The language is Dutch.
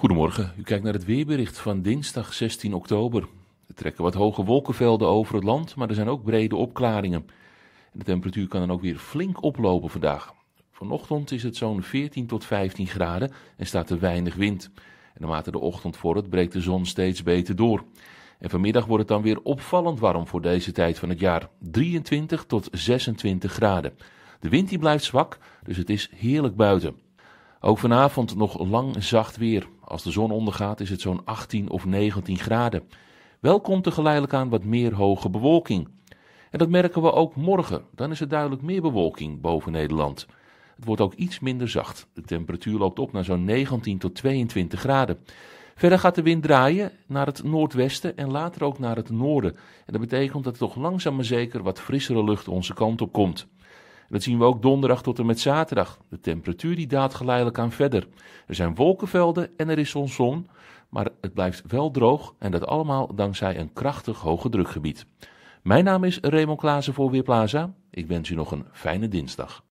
Goedemorgen, u kijkt naar het weerbericht van dinsdag 16 oktober. Er trekken wat hoge wolkenvelden over het land, maar er zijn ook brede opklaringen. de temperatuur kan dan ook weer flink oplopen vandaag. Vanochtend is het zo'n 14 tot 15 graden en staat er weinig wind. En naarmate de ochtend voor breekt de zon steeds beter door. En vanmiddag wordt het dan weer opvallend warm voor deze tijd van het jaar. 23 tot 26 graden. De wind die blijft zwak, dus het is heerlijk buiten. Ook vanavond nog lang zacht weer. Als de zon ondergaat is het zo'n 18 of 19 graden. Wel komt er geleidelijk aan wat meer hoge bewolking. En dat merken we ook morgen. Dan is er duidelijk meer bewolking boven Nederland. Het wordt ook iets minder zacht. De temperatuur loopt op naar zo'n 19 tot 22 graden. Verder gaat de wind draaien naar het noordwesten en later ook naar het noorden. En dat betekent dat er toch langzaam maar zeker wat frissere lucht onze kant op komt dat zien we ook donderdag tot en met zaterdag. De temperatuur die daalt geleidelijk aan verder. Er zijn wolkenvelden en er is soms zon, maar het blijft wel droog en dat allemaal dankzij een krachtig hoge drukgebied. Mijn naam is Raymond Klaassen voor Weerplaza. Ik wens u nog een fijne dinsdag.